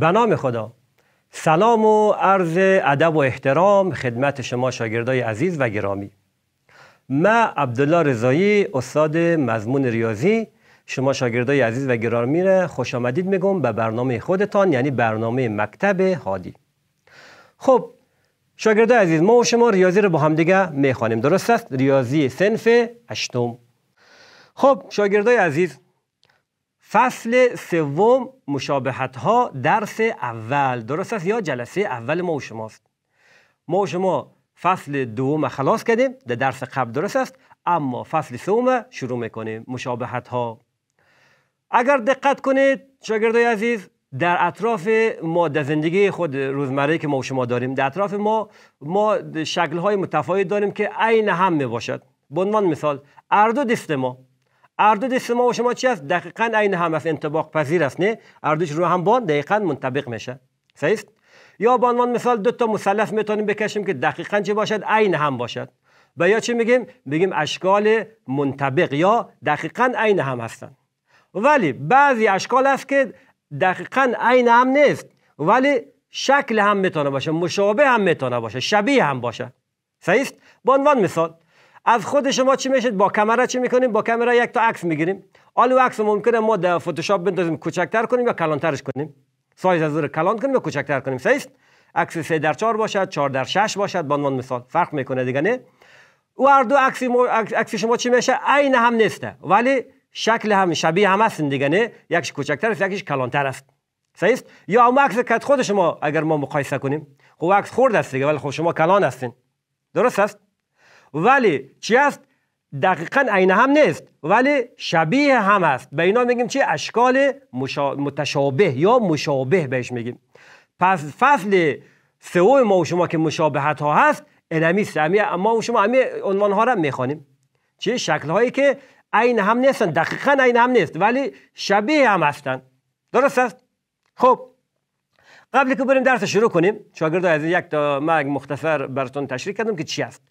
به نام خدا سلام و عرض ادب و احترام خدمت شما شاگردای عزیز و گرامی من عبدالله رضایی استاد مضمون ریاضی شما شاگردای عزیز و گرامی را خوش آمدید میگم به برنامه خودتان یعنی برنامه مکتب هادی خب شاگردای عزیز ما و شما ریاضی رو با هم دیگه میخوانیم درست است ریاضی سنف هشتم خب شاگردای عزیز فصل سوم مشابهت ها درس اول درست است یا جلسه اول ما و شماست ما و شما فصل دوم خلاص کردیم در درس قبل درست است اما فصل سوم شروع میکنیم مشابهت ها اگر دقت کنید شاگردای عزیز در اطراف ما در زندگی خود روزمره که ما و شما داریم در اطراف ما ما شکل های متفاوت داریم که عین هم می باشد به عنوان مثال اردو دست ما اردود شما و شما چی است دقیقا عین هم است انطباق پذیر است نه اردوش رو هم با دقیقا منطبق میشه صحیح یا به عنوان مثال دو تا مثلث میتونیم بکشیم که دقیقا چه باشد عین هم باشد و یا چی میگیم میگیم اشکال منطبق یا دقیقا عین هم هستند ولی بعضی اشکال است که دقیقا عین هم نیست ولی شکل هم میتونه باشه مشابه هم میتونه باشه شبیه هم باشه صحیح به عنوان مثال از خود شما چی میشید با کمره چی میکنیم با کمره یک تا عکس میگیریم آلو عکس ممکنه ما در فتوشاپ بندازیم کوچکتر کنیم یا کلانترش کنیم سایز از کلان کنیم یا کوچکتر کنیم است؟ عکس 3 در 4 باشد 4 در 6 باشد به عنوان مثال فرق میکنه دیگه نه او هر دو عکس عکس شما چی میشه عین هم نیسته ولی شکل هم شبیه هم هستن دیگه نه یکش کوچکتر است یکش کلانتر است صحیح یا اون عکس خود شما اگر ما مقایسه کنیم خب عکس خورد است دیگه ولی خب شما کلان هستین درست است ولی چی است دقیقا عین هم نیست ولی شبیه هم است به اینا میگیم چی؟ اشکال متشابه یا مشابه بهش میگیم پس فصل سوم ما و شما که مشابهت ها هست انمی ما و شما همه عنوان ها را میخوانیم چی؟ شکل هایی که عین هم نیستن دقیقا عین هم نیست ولی شبیه هم هستن درست است خب قبل که بریم درس شروع کنیم شاگرد از یک تا من مختصر براتون تشریح کردم که چی است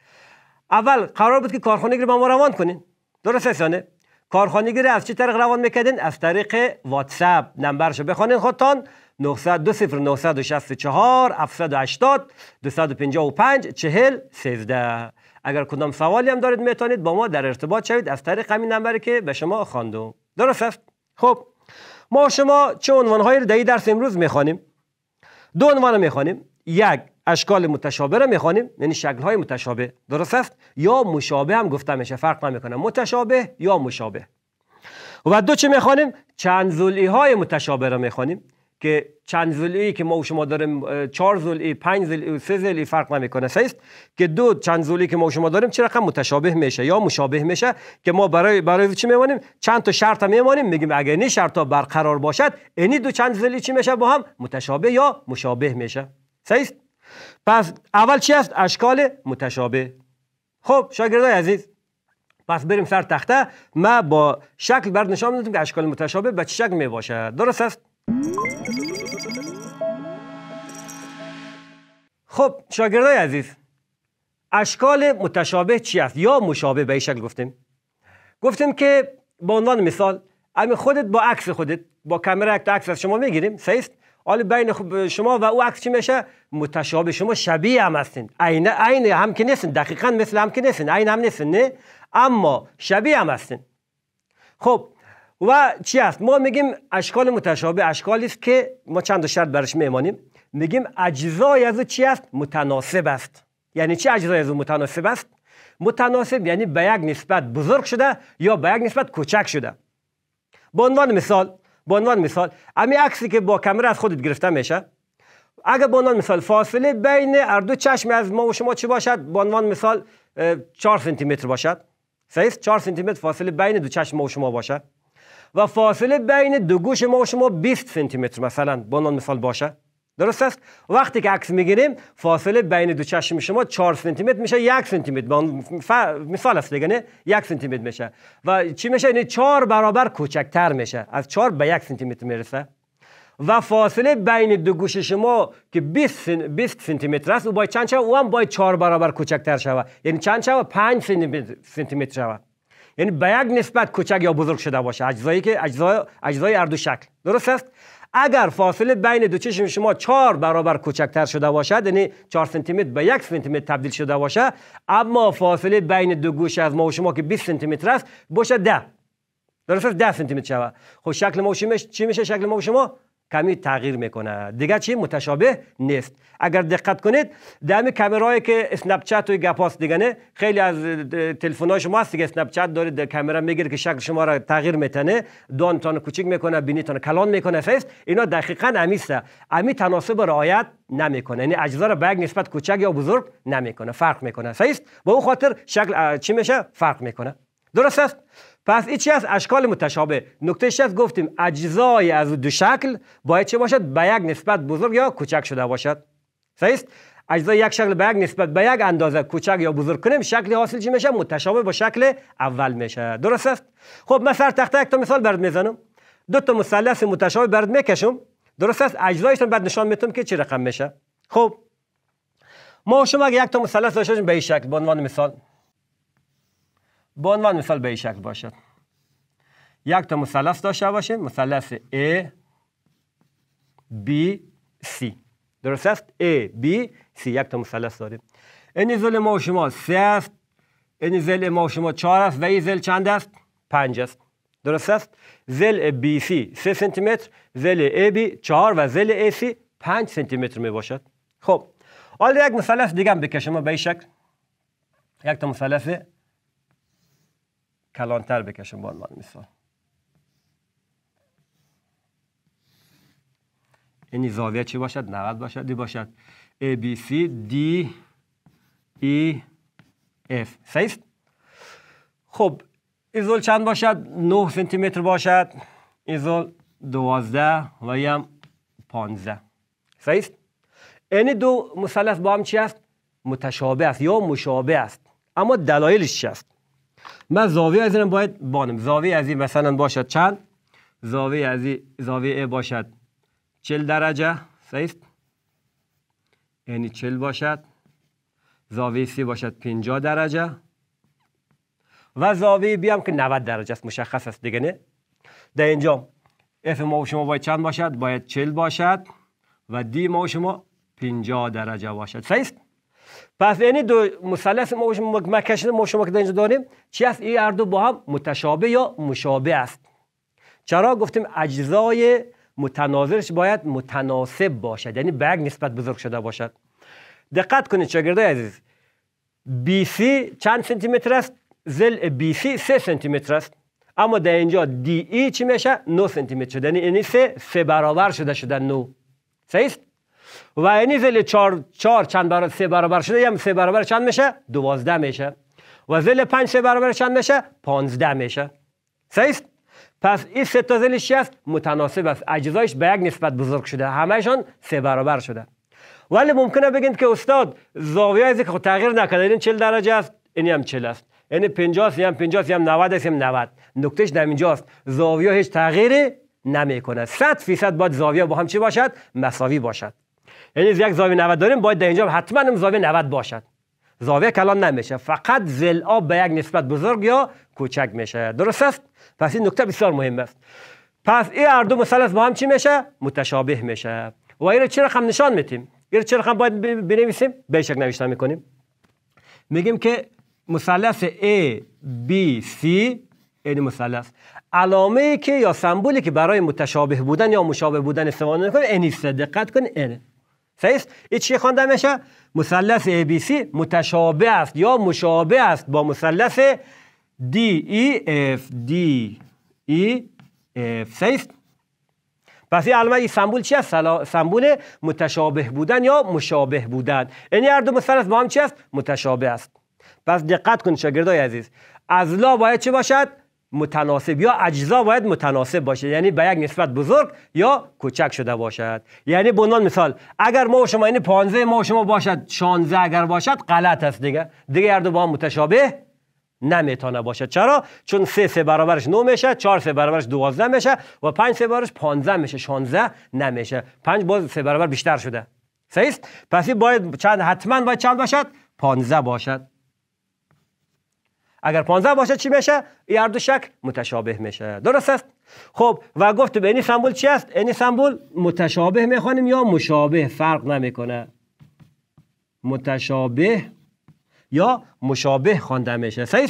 اول قرار بود که کارخانه رو به ما روان کنین درست یانه کارخانگی رو از چه طریق روان میکردین از طریق واتساپ نمبرشو بخونین خودتان 964 780 255 40 13 اگر کدام سوالی هم دارید میتونید با ما در ارتباط شوید از طریق همین نمبری که به شما خواندم درست است خب ما شما چه عنوانهایی رو در درس امروز میخوانیم دو عنوان میخوانیم یک اشکال متشابه را میخوانیم یعنی شکل های متشابه درست است یا مشابه هم گفته میشه فرق نمیکنه متشابه یا مشابه و دو چی میخوانیم چند زلیهای های متشابه را میخوانیم که چند زلی که ما و شما داریم چهار ذلی پنج زلی سه زلی فرق نمیکنه سیست که دو چند زلی که ما و شما داریم چه رقم متشابه میشه یا مشابه میشه که ما برای برای چی میمانیم چند تا شرط میمانیم میگیم اگر این شرط ها برقرار باشد اینی دو چند زلی چی میشه با هم متشابه یا مشابه میشه سیست، پس اول چی است اشکال متشابه خب شاگردای عزیز پس بریم سر تخته ما با شکل برد نشان میدادیم که اشکال متشابه به چه شکل می باشد درست است خب شاگردای عزیز اشکال متشابه چی است یا مشابه به شکل گفتیم گفتیم که به عنوان مثال امی خودت با عکس خودت با کمره یک عکس از شما میگیریم سیست حال بین خب شما و او عکس چی میشه متشابه شما شبیه هم هستین عین عین هم که نیستین دقیقا مثل هم که نیستین عین هم نیستین نه اما شبیه هم هستین خب و چی است؟ ما میگیم اشکال متشابه اشکالی است که ما چند شرط برش میمانیم میگیم اجزای از چی است متناسب است یعنی چی اجزای از متناسب است متناسب یعنی به یک نسبت بزرگ شده یا به یک نسبت کوچک شده به عنوان مثال به عنوان مثال امی عکسی که با کمره از خودت گرفته میشه اگر به عنوان مثال فاصله بین هر دو چشم از ما و شما چی باشد به عنوان مثال 4 سانتی متر باشد صحیح 4 سانتی متر فاصله بین دو چشم ما و شما باشه و فاصله بین دو گوش ما و شما 20 سانتی متر مثلا به عنوان مثال باشه درست است وقتی که عکس میگیریم فاصله بین دو چشم شما 4 سانتی متر میشه 1 سانتی متر ف... مثال است دیگه نه 1 سانتی متر میشه و چی میشه یعنی 4 برابر کوچکتر میشه از 4 به 1 سانتی متر میرسه و فاصله بین دو گوش شما که 20 20 سانتی متر است او باید چند شوه؟ او هم باید 4 برابر کوچکتر شوه یعنی چند شوه؟ 5 سانتی متر شود یعنی به یک نسبت کوچک یا بزرگ شده باشه اجزایی که اجزای اجزای هر دو شکل درست است اگر فاصله بین دو چشم شما چهار برابر کوچکتر شده باشد یعنی چهار سانتی متر به یک سانتی متر تبدیل شده باشد اما فاصله بین دو گوش از ما و شما که 20 سانتی متر است باشه ده. درست 10 سانتی متر شود خب شکل ما و چی میشه شکل ما و شما کمی تغییر میکنه دیگه چی متشابه نیست اگر دقت کنید دم کمرایی که اسنپ چت و گپاس دیگه نه خیلی از تلفن‌های شما هست که اسنپ چت داره در کامرا میگیره که شکل شما را تغییر میتنه دانتان کوچیک میکنه بینیتان کلان میکنه فیس اینا دقیقا امیسته امی تناسب رعایت نمیکنه یعنی اجزا را به نسبت کوچک یا بزرگ نمیکنه فرق میکنه فیس با او خاطر شکل چی میشه فرق میکنه درست است پس این چی از اشکال متشابه نکته از گفتیم اجزای از دو شکل باید چه باشد به یک نسبت بزرگ یا کوچک شده باشد صحیح است اجزای یک شکل به یک نسبت به یک اندازه کوچک یا بزرگ کنیم شکلی حاصل چی میشه متشابه با شکل اول میشه درست است خب من سر تخته یک تا مثال برد میزنم دو تا مثلث متشابه برد میکشم درست است اجزایش بعد نشان میتونم که چه رقم میشه خب ما شما یک تا مثلث داشته باشیم به این شکل به عنوان مثال به عنوان مثال به این شکل باشد یک تا مثلث داشته باشید. مثلث A B C درست است A B C یک تا مثلث داریم این زل ما و شما 3 است این زل ما و شما 4 است و این زل چند است 5 است درست است زل BC 3 سانتی متر زل AB 4 و زل AC 5 سانتی متر می باشد خب حالا یک مثلث دیگه هم شما به این شکل یک تا مثلث کلانتر بکشم به عنوان مثال این زاویه چی باشد؟ 90 باشد دی باشد A, B, C, D, E, F صحیح خب ایزول چند باشد؟ 9 سانتی متر باشد ایزول 12 و یا 15 صحیح این دو مثلث با هم چی است؟ متشابه است یا مشابه است اما دلایلش چی است؟ من زاویه از اینم باید بانم زاویه از این مثلا باشد چند زاویه از این زاویه باشد چل درجه سیست یعنی چل باشد زاویه سی باشد پینجا درجه و زاویه بی که 90 درجه است مشخص است دیگه نه در اینجا اف ما و شما باید چند باشد باید چل باشد و دی ما و شما 50 درجه باشد صحیح پس یعنی دو مثلث ما مکشن ما شما که اینجا داریم چی است این هر دو با هم متشابه یا مشابه است چرا گفتیم اجزای متناظرش باید متناسب باشد یعنی به یک نسبت بزرگ شده باشد دقت کنید شاگردای عزیز بی سی چند سانتی متر است زل BC 3 سانتی متر است اما در اینجا ای چی میشه 9 سانتی متر شده یعنی سه, سه برابر شده شده نو صحیح و یعنی زل چار چهار چند برابر سه برابر شده هم سه برابر چند میشه دوازده میشه و زل پنج سه برابر چند میشه پانزده میشه سهیست. پس این سه تا زلش چی است متناسب است اجزایش به یک نسبت بزرگ شده همهشان سه برابر شده ولی ممکنه بگید که استاد زاویه از که خب تغییر نکرده این چل درجه است این هم چل است این 50 یا هم هم 90 است 90 نکتهش در اینجاست زاویه هیچ تغییری نمیکنه 100 فیصد باید زاویه با هم چی باشد مساوی باشد یعنی یک زاویه 90 داریم باید در اینجا حتما هم زاویه 90 باشد زاویه کلان نمیشه فقط زل آب به یک نسبت بزرگ یا کوچک میشه درست است پس این نکته بسیار مهم است پس این هر دو مثلث با هم چی میشه متشابه میشه و این چه رقم نشان میتیم این چه رقم باید بنویسیم به شکل نوشتن میکنیم میگیم که مثلث A B C این مثلث علامه که یا سمبولی که برای متشابه بودن یا مشابه بودن استفاده میکنه این است دقت کن اینه صحیح ای چی خوانده میشه مثلث ABC متشابه است یا مشابه است با مثلث DEF اف صحیح پس این علمه ای سمبول چی است؟ سمبول متشابه بودن یا مشابه بودن این هر دو مثلث با هم چی است؟ متشابه است پس دقت کن شاگردای عزیز از لا باید چه باشد؟ متناسب یا اجزا باید متناسب باشه یعنی به یک نسبت بزرگ یا کوچک شده باشد یعنی به عنوان مثال اگر ما و شما یعنی این 15 ما و شما باشد 16 اگر باشد غلط است دیگه دیگه هر دو با هم متشابه نمیتونه باشد چرا چون 3 سه برابرش 9 میشه 4 سه برابرش 12 میشه و 5 سه برابرش 15 میشه 16 نمیشه 5 باز 3 برابر بیشتر شده صحیح است پس باید چند حتما باید چند باشد 15 باشد اگر 15 باشه چی میشه این دو شکل متشابه میشه درست است خب و گفت به این سمبول چی است این سمبول متشابه میخوانیم یا مشابه فرق نمیکنه متشابه یا مشابه خوانده میشه صحیح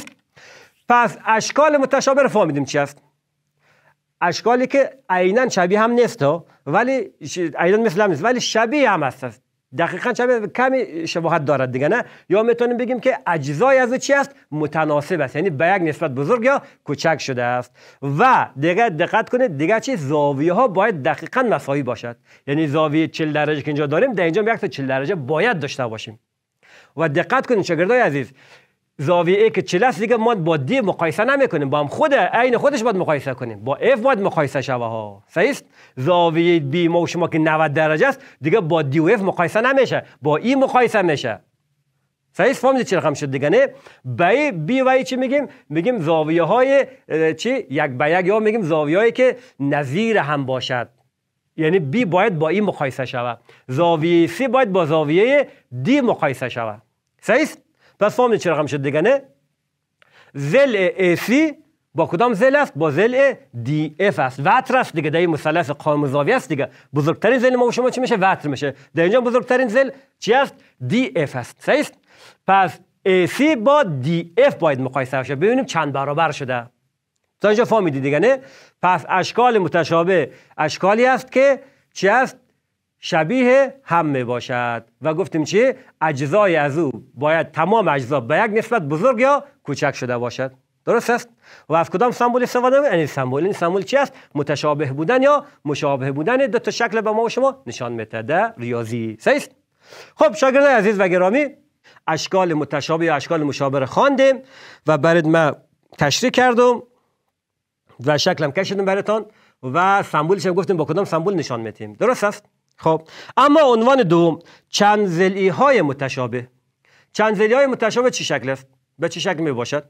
پس اشکال متشابه رو فهمیدیم چی است اشکالی که عینا شبیه هم نیست ولی عینا مثل هم نیست ولی شبیه هم هست دقیقا چه کمی شباهت دارد دیگه نه یا میتونیم بگیم که اجزای از چی است متناسب است یعنی به یک نسبت بزرگ یا کوچک شده است و دیگه دقت کنید دیگه چی زاویه ها باید دقیقا مساوی باشد یعنی زاویه 40 درجه که اینجا داریم در یک تا 40 درجه باید داشته باشیم و دقت کنید شاگردای عزیز زاویه که 40 دیگه ما با دی مقایسه نمیکنیم با هم خود عین خودش باید مقایسه کنیم با اف باید مقایسه شوه ها صحیح زاویه بی ما شما که 90 درجه است دیگه با دی و اف مقایسه نمیشه با ای مقایسه میشه صحیح فهمیدید چی رقم شد دیگه نه بی بی و چی میگیم میگیم زاویه های چی یک به یک یا میگیم زاویه هایی که نظیر هم باشد یعنی بی باید با ای مقایسه شود زاویه سی باید با زاویه دی مقایسه شود صحیح پس ما چه رقم شد دیگه نه؟ زل سی با کدام زل است با زل دی اف است وتر است دیگه دای مثلث قائم زاویه است دیگه بزرگترین زل ما شما چی میشه وتر میشه در اینجا بزرگترین زل چی است دی اف است صحیح است پس سی با اف باید مقایسه بشه ببینیم چند برابر شده تا اینجا فهمیدید دیگه نه پس اشکال متشابه اشکالی است که چی است شبیه همه باشد و گفتیم چی؟ اجزای از او باید تمام اجزا به یک نسبت بزرگ یا کوچک شده باشد درست است و از کدام سمبول استفاده می؟ یعنی این سمبول این سمبول چی است متشابه بودن یا مشابه بودن دو تا شکل به ما و شما نشان میده ریاضی صحیح خب شاگردان عزیز و گرامی اشکال متشابه یا اشکال مشابه خواندیم و برد ما تشریح کردم و شکلم کشیدم براتون و سمبولش هم گفتیم با کدام سمبول نشان میدیم درست است خب اما عنوان دوم چند های متشابه چند های متشابه چی شکل است به چه شکل می باشد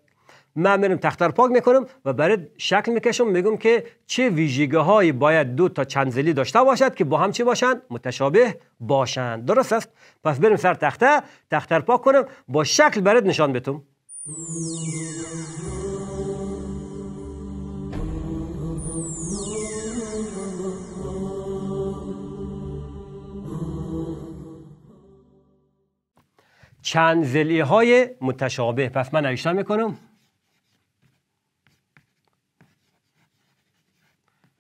من میرم تختر پاک میکنم و برای شکل میکشم میگم که چه ویژگی هایی باید دو تا چند زلی داشته باشد که با هم چی باشند متشابه باشند درست است پس بریم سر تخته تختر پاک کنم با شکل برد نشان بدم چند زلی های متشابه پس من نویشتن میکنم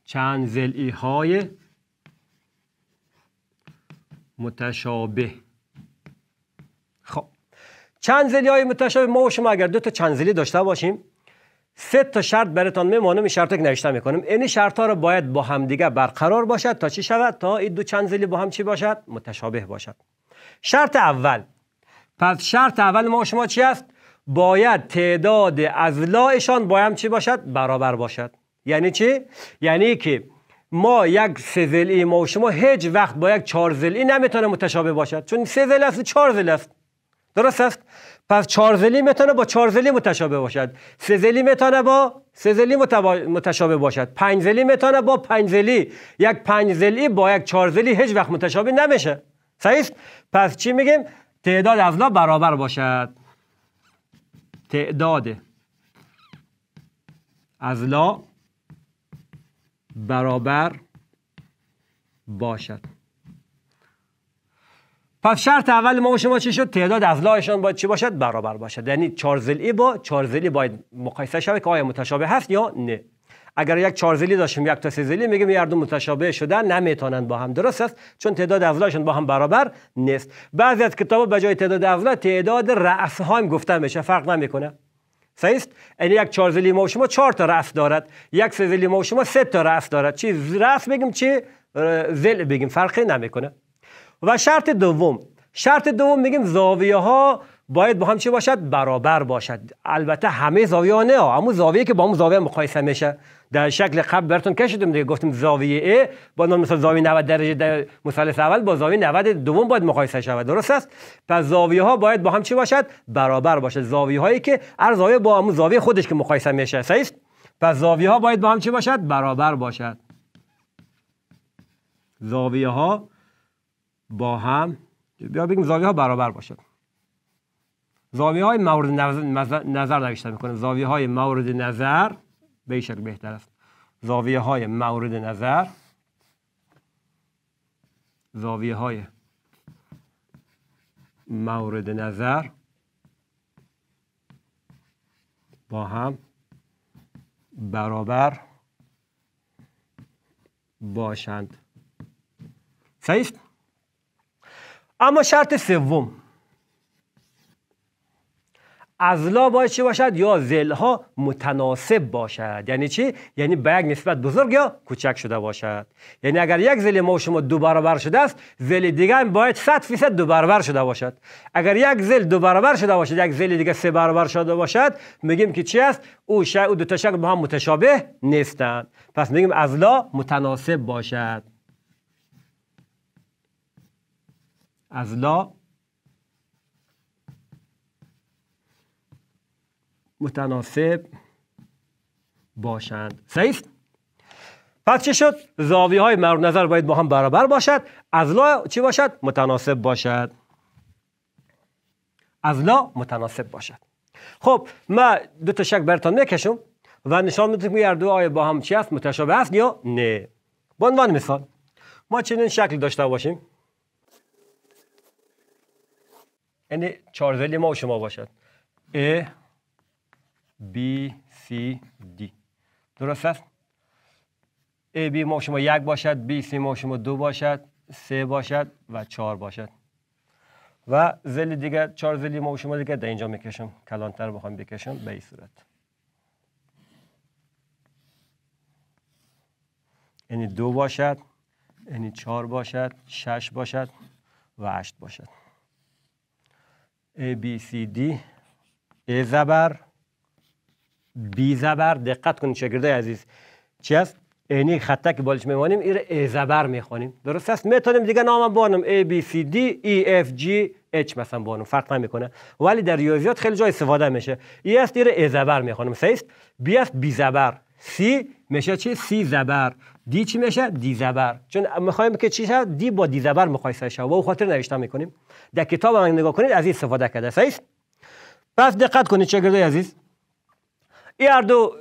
چند زلی های متشابه خب چند زلی های متشابه ما و شما اگر دو تا چند زلی داشته باشیم سه تا شرط برتان میمانم این شرط که نوشته میکنم این شرط ها رو باید با دیگه برقرار باشد تا چی شود تا این دو چند زلی با هم چی باشد متشابه باشد شرط اول پس شرط اول ما شما چی است باید تعداد ازلاعشان با هم چی باشد برابر باشد یعنی چی یعنی که ما یک سه زلی ما و شما هیچ وقت با یک چهار زلی نمیتونه متشابه باشد چون سه زل است چهار است درست است پس چهار زلی میتونه با چهار زلی متشابه باشد سه زلی میتونه با سه زلی متشابه باشد پنج زلی میتونه با پنج زلی یک پنج زلی با یک چهار زلی هیچ وقت متشابه نمیشه صحیح پس چی میگیم تعداد ازلا برابر باشد تعداد ازلا برابر باشد پس شرط اول ما و شما چی شد تعداد ازلاهشان باید چی باشد برابر باشد یعنی چهار با چهار باید مقایسه شود که آیا متشابه هست یا نه اگر یک چارزلی داشتیم یک تا زلی میگیم هر متشابه شدن نمیتونن با هم درست است چون تعداد اضلاشون با هم برابر نیست بعضی از کتابا به جای تعداد اضلاع تعداد رأس ها هم گفته میشه فرق نمیکنه صحیح است یعنی یک چارزلی ما شما چهار تا رأس دارد یک سزلی ما شما سه تا رأس دارد چی رأس بگیم چی زل بگیم فرقی نمیکنه و شرط دوم شرط دوم میگیم زاویه ها باید با هم چه باشد برابر باشد البته همه زاویه ها نه اما زاویه که با هم زاویه مقایسه میشه در شکل قبل براتون کشیدم دیگه گفتیم زاویه A با نام مثلا زاویه 90 درجه در مثلث اول با زاویه 90 دوم باید مقایسه شود درست است پس زاویه ها باید با هم چی باشد برابر باشد زاویه هایی که هر زاویه با هم زاویه خودش که مقایسه میشه صحیح پس زاویه ها باید با هم چی باشد برابر باشد زاویه ها با هم بیا بگیم زاویه ها برابر باشد زاویه های مورد نظر می میکنه زاویه های مورد نظر به بهتر است زاویه های مورد نظر زاویه های مورد نظر با هم برابر باشند صحیح اما شرط سوم ازلا باید چی باشد یا زلها متناسب باشد یعنی چی یعنی به یک نسبت بزرگ یا کوچک شده باشد یعنی اگر یک زل ما و شما دو برابر شده است زل دیگه باید 100 فیصد دو برابر شده باشد اگر یک زل دو برابر شده باشد یک زل دیگه سه برابر شده باشد میگیم که چی است او ش... او دو با هم متشابه نیستند پس میگیم ازلا متناسب باشد ازلا متناسب باشند صحیح پس چه شد زاویه های نظر باید با هم برابر باشد از لا چی باشد متناسب باشد از لا متناسب باشد خب من دو تا شک برتان میکشم و نشان میدم که دو آیه با هم چی هست متشابه است یا نه به عنوان مثال ما چنین شکل داشته باشیم یعنی چهار ما و شما باشد ا B C D درست است A B ما شما یک باشد B C ما شما دو باشد سه باشد و چهار باشد و زلی دیگه چهار زلی ما شما دیگه در اینجا میکشم کلانتر بخوام بکشم به این صورت یعنی دو باشد یعنی چهار باشد شش باشد و هشت باشد A B C D A زبر بی زبر دقت کنید شاگرده عزیز چی است اینی خطا که بالش میمانیم ایره ای زبر میخوانیم درست است میتونیم دیگه نام بانم A B C D E F G H مثلا بانم فرق نمیکنه ولی در ریاضیات خیلی جای استفاده میشه ای e است ایره ای زبر میخوانیم سه است بی است بی زبر سی میشه چی سی زبر دی چی میشه دی زبر چون میخوایم که چی شد دی با دی زبر مقایسه شه و خاطر نوشته میکنیم در کتاب هم نگاه کنید از این استفاده کرده سه است پس دقت کنید شاگردای عزیز این هر دو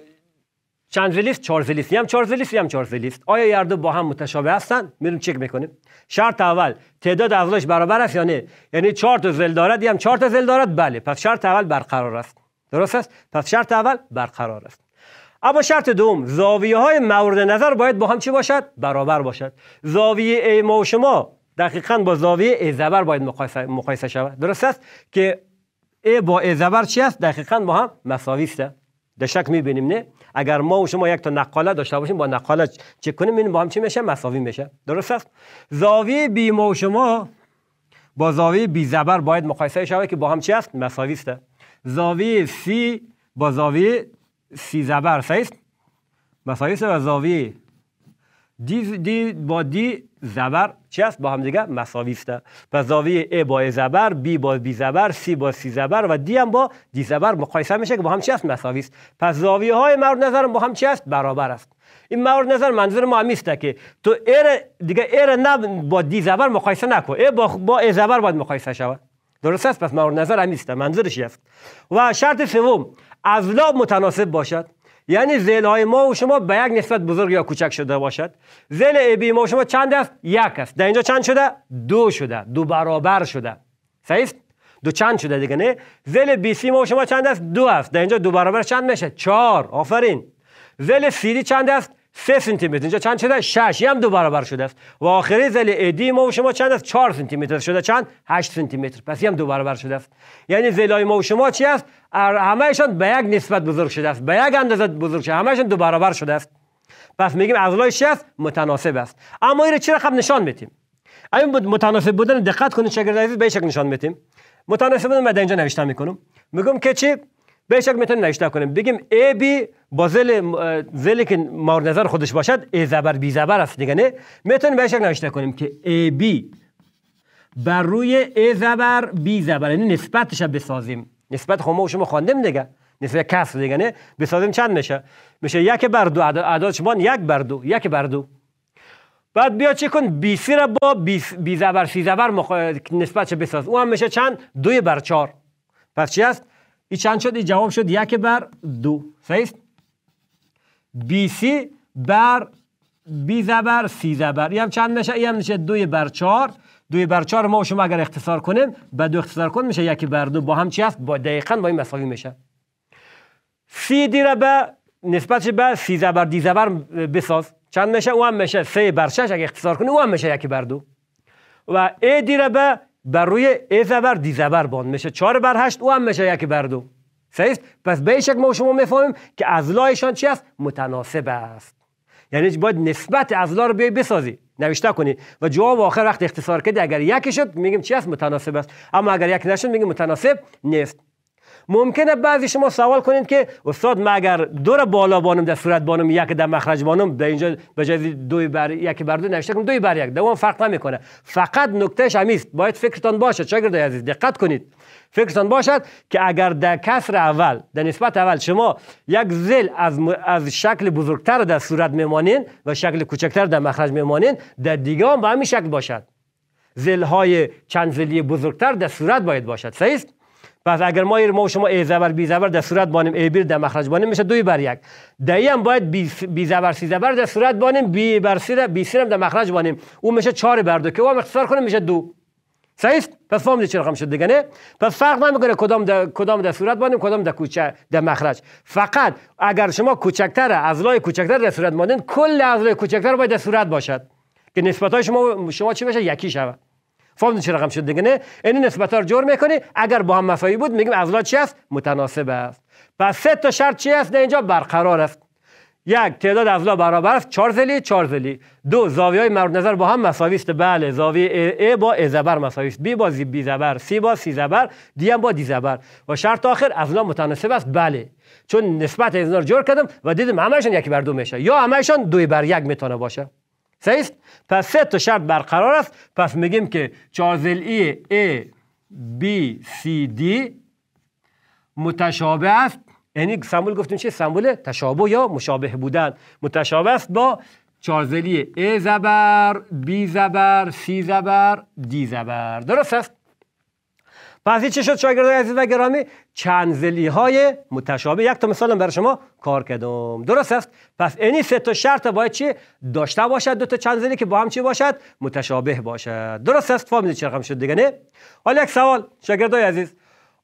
چهار چارزلیستی هم چارزلیستی هم چارزلیست آیا یاردو هر با هم متشابه هستن میریم چک میکنیم شرط اول تعداد اضلاعش برابر است یا نه یعنی چهار تا زل دارد هم چهار تا زل دارد بله پس شرط اول برقرار است درست است پس شرط اول برقرار است اما شرط دوم زاویه های مورد نظر باید با هم چی باشد برابر باشد زاویه ای ما و شما دقیقا با زاویه ای زبر باید مقایسه, مقایسه شود درست است که ای با ای زبر چی است دقیقا با هم مساوی است در شک میبینیم نه اگر ما و شما یک تا نقاله داشته باشیم با نقاله چک کنیم این با هم چی میشه مساوی میشه درست است زاوی بی ما و شما با زاویه بی زبر باید مقایسه شود که با هم چی است مساوی است زاویه سی با زاویه سی زبر صحیح است مساوی است و زاویه دی, دی با دی زبر چی است با هم دیگه مساوی است پس زاویه ا با زبر بی با بی زبر سی با سی زبر و دی هم با دی زبر مقایسه میشه که با هم چی است مساوی است پس زاویه های مورد نظر با هم چی است برابر است این مورد نظر منظور ما است که تو ا دیگه ا نه با دی زبر مقایسه نکو. ای با با ا زبر باید مقایسه شود درست است پس مورد نظر هم است منظورش است و شرط سوم از متناسب باشد یعنی زل های ما و شما به یک نسبت بزرگ یا کوچک شده باشد زل ابی ما و شما چند است یک است در اینجا چند شده دو شده دو برابر شده صحیح دو چند شده دیگه نه زل بی سی ما و شما چند است دو است در اینجا دو برابر چند میشه چهار آفرین زل سی دی چند است سه سانتی متر اینجا چند شده شش. هم دو برابر شده است و آخری زل ادی ما و شما چند است 4 سانتی متر شده چند 8 سانتی متر پس هم دو برابر شده است یعنی زلای ما و شما چی است همهشان به یک نسبت بزرگ شده است به یک اندازه بزرگ شده همهشان دو برابر شده است پس میگیم عضلای است متناسب است اما این چه رقم خب نشان میتیم این متناسب بودن دقت کنید شاگرد عزیز به نشان میتیم متناسب بودن بعد اینجا نوشتم میکنم میگم که چی به شک میتونیم نوشته کنیم بگیم ای بی با زل زلی که مورد نظر خودش باشد ای زبر بی زبر است دیگه نه میتونیم به شک نوشته کنیم که ای بی بر روی ای زبر بی زبر یعنی نسبتش بسازیم نسبت خود ما شما خواندیم دیگه نسبت کس دیگه نه بسازیم چند میشه میشه یک بر دو اعداد شما یک بر دو یک بر دو بعد بیا چه کن بی سی را با بی, بی زبر سی زبر مخ... نسبتش بساز او هم میشه چند دوی بر چار پس چی است ای چند شد؟ ای جواب شد یک بر دو صحیح بی سی بر بی زبر سی زبر این هم چند میشه؟ این هم میشه دوی بر چار، دوی بر چار. ما شما اگر اختصار کنیم به دو اختصار کن میشه یکی بر دو با هم چی هست؟ با دقیقا با این مساوی میشه سی دیره به نسبت به سی زبر دی زبر بساز چند میشه؟ او هم میشه سه بر شش اگر اختصار کنیم او هم میشه یکی بر دو و ای دیره به بر روی ای زبر دی زبر باند میشه چهار بر هشت او هم میشه یک بر دو صحیح پس به شکل ما شما میفهمیم که ازلایشان چی است متناسب است یعنی باید نسبت ازلا رو بیای بسازی نوشته کنی و جواب آخر وقت اختصار کردی اگر یکی شد میگیم چی است متناسب است اما اگر یک نشد میگیم متناسب نیست ممکنه بعضی شما سوال کنید که استاد ما اگر دو دور بالا بانم در صورت بانم یک در مخرج بانم به اینجا به جای دو بر یک بر دو نوشته کنم دو بر یک دوام فرق نمیکنه فقط نکتهش همیست باید فکرتان باشه. شاگرد عزیز دقت کنید فکرتان باشد که اگر در کسر اول در نسبت اول شما یک زل از, از شکل بزرگتر در صورت میمانین و شکل کوچکتر در مخرج میمانین در دیگه هم به همین شکل باشد زل های چند زلی بزرگتر در صورت باید باشد صحیح پس اگر ما ما شما ای زبر بی زبر در صورت بانیم ای بیر در مخرج بانیم میشه دوی بر یک دهی هم باید بی, بی زبر سی زبر در صورت بانیم بی بر سیر بی سی در مخرج بانیم او میشه 4 بر دو که او هم اختصار کنیم میشه دو صحیح پس فهم چرا رقم شد دیگه نه پس فرق نمیکنه کدام در کدام در صورت بانیم کدام در کوچه در مخرج فقط اگر شما کوچکتر لای کوچکتر در صورت ماندین کل لای کوچکتر باید در صورت باشد که نسبت های شما شما چی بشه یکی شود فاز چه رقم شد دیگه نه این نسبت ها رو جور میکنی اگر با هم مفاهی بود میگیم اولاد چی است متناسب است پس سه تا شرط چی است اینجا برقرار است یک تعداد اضلاع برابر است 4 زلی 4 زلی دو زاویه های مورد نظر با هم مساوی است بله زاویه A, با ا زبر مساوی است B با Z B زبر سی با سی زبر دی هم با دی زبر و شرط آخر اضلاع متناسب است بله چون نسبت اینا رو جور کردم و دیدم همشون یکی بر دو میشه یا همشون دو بر یک میتونه باشه صحیح پس سه تا شرط برقرار است پس میگیم که چارزلیه A B C D متشابه است یعنی سمبول گفتیم چه سمبول تشابه یا مشابه بودن متشابه است با چهارزلی A زبر B زبر C زبر D زبر درست است پس چی شد شاگردای عزیز و گرامی چنزلی های متشابه یک تا مثالم برای شما کار کردم درست است پس اینی سه تا شرط باید چی داشته باشد دو تا زلی که با هم چی باشد متشابه باشد درست است فهمیدید چه رقم شد دیگه نه حالا یک سوال شاگردای عزیز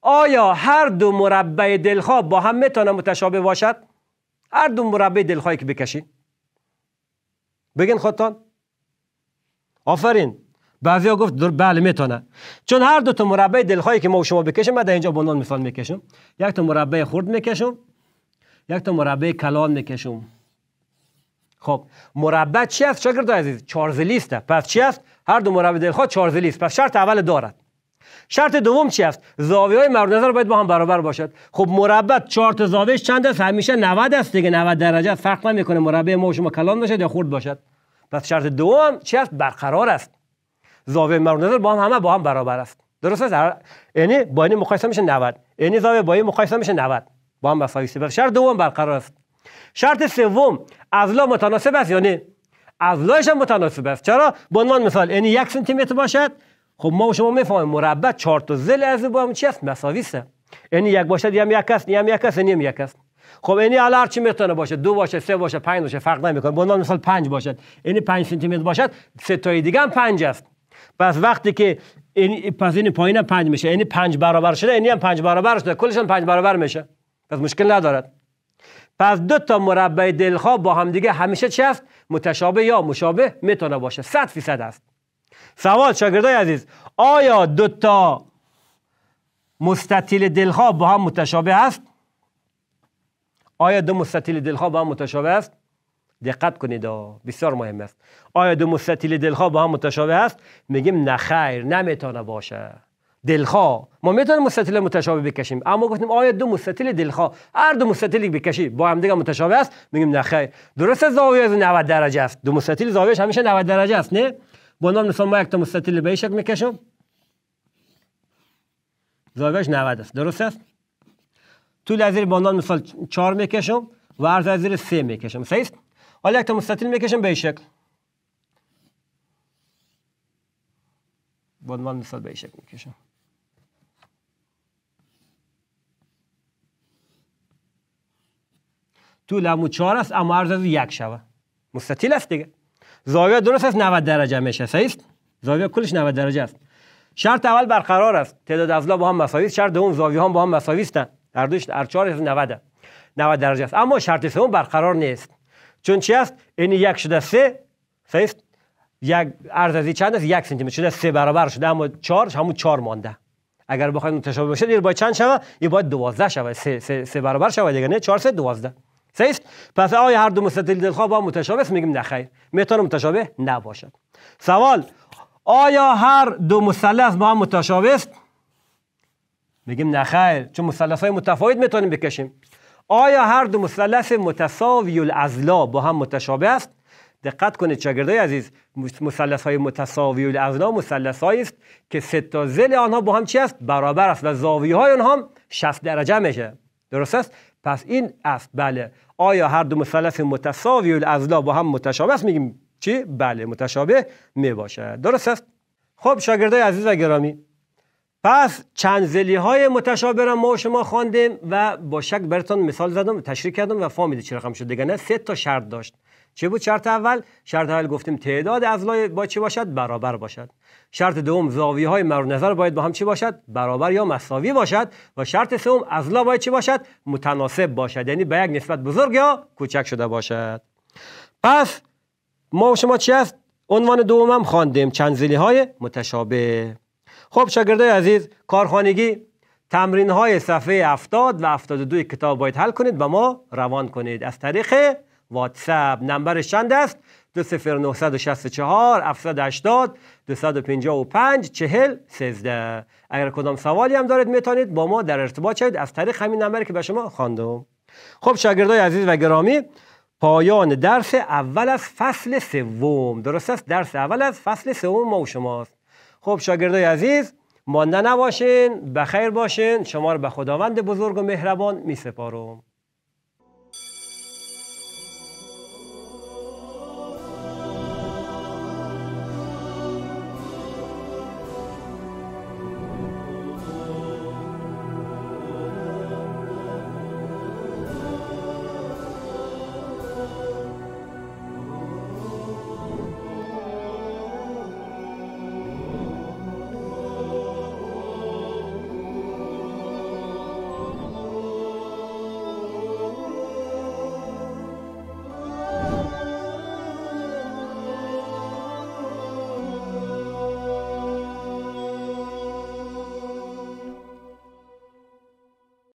آیا هر دو مربع دلخواه با هم میتونه متشابه باشد هر دو مربع دلخواهی که بکشید. بگین خودتان آفرین بعضیا گفت در بله میتونه چون هر دو تا مربع دلخواهی که ما و شما بکشیم من در اینجا به مثال میکشم یک تا مربع خرد میکشم یک تا مربع کلان میکشم خب مربع چی است شاگرد عزیز چارزلی پس چی است هر دو مربع دلخواه چهار لیست پس شرط اول دارد شرط دوم چی است زاویه های مورد نظر باید با هم برابر باشد خب مربع چهار تا زاویه چند است همیشه 90 است دیگه 90 درجه فرق نمیکنه مربع ما و شما کلان باشد یا خرد باشد پس شرط دوم چی است برقرار است زاویه مورد نظر با هم همه با هم برابر است درست است یعنی با این یعنی مقایسه میشه 90 یعنی زاویه با این یعنی مقایسه میشه 90 با هم مساوی است شرط دوم برقرار است شرط سوم از لا متناسب است یعنی نه از هم متناسب است چرا به عنوان مثال یعنی یک سانتی متر باشد خب ما و شما میفهمیم مربع 4 تا ضلع از با هم چی است مساوی است یعنی یک باشد یم یک است یم یک است یم یعنی یک است خب یعنی حالا هر چی میتونه باشه دو باشه سه باشه پنج باشه فرق نمیکنه به عنوان مثال پنج باشد یعنی 5 سانتی متر باشد سه تای دیگه هم 5 است پس وقتی که این پس این پایین هم پنج میشه یعنی پنج برابر شده یعنی هم پنج برابر شده کلشان پنج برابر میشه پس مشکل ندارد پس دو تا مربع دلخواه با همدیگه همیشه چی است متشابه یا مشابه میتونه باشه 100 فیصد است سوال شاگردای عزیز آیا دو تا مستطیل دلخواه با هم متشابه است آیا دو مستطیل دلخواه با هم متشابه است دقت کنید بسیار مهم است آیا دو مستطیل دلخوا با هم متشابه است میگیم نه خیر نمیتونه باشه دلخوا ما میتونیم مستطیل متشابه بکشیم اما گفتیم آیا دو مستطیل دلخوا هر دو مستطیلی بکشی با هم دیگه متشابه است میگیم نه خیر درست زاویه 90 درجه است دو مستطیل زاویه همیشه 90 درجه است نه با نام نسان ما یک تا مستطیل به شکل میکشم زاویه 90 است درست است طول از زیر با نام مثال 4 میکشم و عرض از زیر 3 میکشم صحیح است حالا یک تا مستطیل میکشم به شکل به عنوان مثال به شکل میکشم طول امو چهار است اما عرض از یک شوه مستطیل است دیگه زاویه درست است 90 درجه میشه صحیح است زاویه کلش 90 درجه است شرط اول برقرار است تعداد اضلاع با هم مساوی است شرط دوم زاویه هم با هم مساوی هستند هر دوش هر چهار 90 90 درجه است اما شرط سوم برقرار نیست چون چی است این یک شده سه سه یک عرض از چند است یک سانتی متر شده سه برابر شده اما چهار همون چهار مانده اگر بخواید متشابه بشه دیر باید چند شوه این باید 12 شوه سه, سه, سه برابر شوه دیگه نه 4 سه 12 سیست پس آیا هر دو مستطیل دلخوا با متشابه است میگیم نه خیر میتونه متشابه نباشد سوال آیا هر دو مثلث با هم متشابه است میگیم نه خیر چون مثلث های متفاوت میتونیم بکشیم آیا هر دو مثلث متساوی الازلا با هم متشابه است دقت کنید شاگردای عزیز مثلث های متساوی الازلا مثلث است که سه تا ضلع آنها با هم چی است برابر است و زاویه های آنها هم 60 درجه میشه درست است پس این است بله آیا هر دو مثلث متساوی الازلا با هم متشابه است میگیم چی بله متشابه می درست است خب شاگردای عزیز و گرامی پس چندزلی های متشابه ما و شما خواندیم و با شک برتون مثال زدم تشریح کردم و فهمیدید چه رقم شد دیگه نه سه تا شرط داشت چه بود شرط اول شرط اول گفتیم تعداد اضلاع با چی باشد برابر باشد شرط دوم زاویه های مرو نظر باید با هم چی باشد برابر یا مساوی باشد و شرط سوم اضلاع باید چی باشد متناسب باشد یعنی به یک نسبت بزرگ یا کوچک شده باشد پس ما و شما چی است عنوان دومم خواندیم زلی های متشابه خب شاگردای عزیز کارخانگی تمرین های صفحه 70 و 72 کتاب باید حل کنید و ما روان کنید از طریق واتساپ نمبرش چند است 20964 780 255 40 اگر کدام سوالی هم دارید میتونید با ما در ارتباط شوید از طریق همین نمبری که به شما خواندم خب شاگردای عزیز و گرامی پایان درس اول از فصل سوم درست است درس اول از فصل سوم ما و شماست خب شاگردای عزیز مانده نباشین بخیر باشین شما رو به خداوند بزرگ و مهربان می سپارم